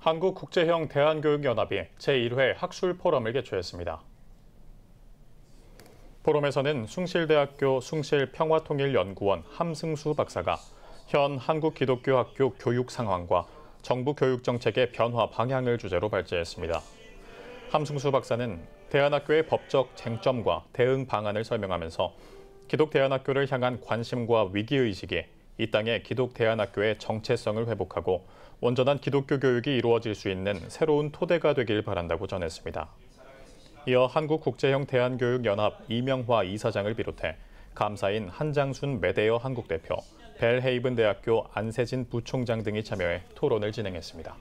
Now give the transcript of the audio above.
한국국제형 대한교육연합이 제1회 학술 포럼을 개최했습니다. 포럼에서는 숭실대학교 숭실평화통일연구원 함승수 박사가 현 한국기독교학교 교육 상황과 정부 교육 정책의 변화 방향을 주제로 발제했습니다. 함승수 박사는 대한학교의 법적 쟁점과 대응 방안을 설명하면서 기독대안학교를 향한 관심과 위기의식이 이땅에 기독 대안학교의 정체성을 회복하고 온전한 기독교 교육이 이루어질 수 있는 새로운 토대가 되길 바란다고 전했습니다. 이어 한국국제형 대한교육연합 이명화 이사장을 비롯해 감사인 한장순 메데어 한국대표, 벨헤이븐 대학교 안세진 부총장 등이 참여해 토론을 진행했습니다.